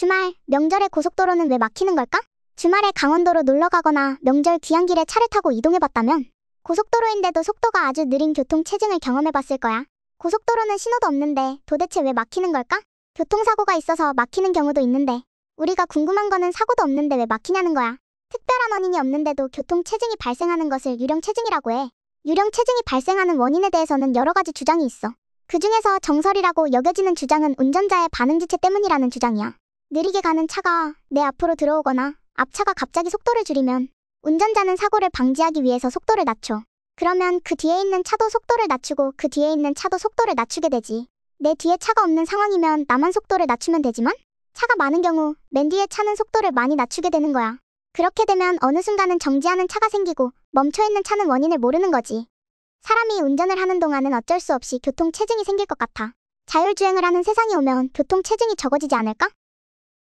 주말, 명절에 고속도로는 왜 막히는 걸까? 주말에 강원도로 놀러 가거나 명절 귀한길에 차를 타고 이동해봤다면 고속도로인데도 속도가 아주 느린 교통 체증을 경험해봤을 거야. 고속도로는 신호도 없는데 도대체 왜 막히는 걸까? 교통사고가 있어서 막히는 경우도 있는데 우리가 궁금한 거는 사고도 없는데 왜 막히냐는 거야. 특별한 원인이 없는데도 교통체증이 발생하는 것을 유령체증이라고 해. 유령체증이 발생하는 원인에 대해서는 여러 가지 주장이 있어. 그중에서 정설이라고 여겨지는 주장은 운전자의 반응지체 때문이라는 주장이야. 느리게 가는 차가 내 앞으로 들어오거나 앞차가 갑자기 속도를 줄이면 운전자는 사고를 방지하기 위해서 속도를 낮춰. 그러면 그 뒤에 있는 차도 속도를 낮추고 그 뒤에 있는 차도 속도를 낮추게 되지. 내 뒤에 차가 없는 상황이면 나만 속도를 낮추면 되지만 차가 많은 경우 맨 뒤에 차는 속도를 많이 낮추게 되는 거야. 그렇게 되면 어느 순간은 정지하는 차가 생기고 멈춰있는 차는 원인을 모르는 거지. 사람이 운전을 하는 동안은 어쩔 수 없이 교통체증이 생길 것 같아. 자율주행을 하는 세상이 오면 교통체증이 적어지지 않을까?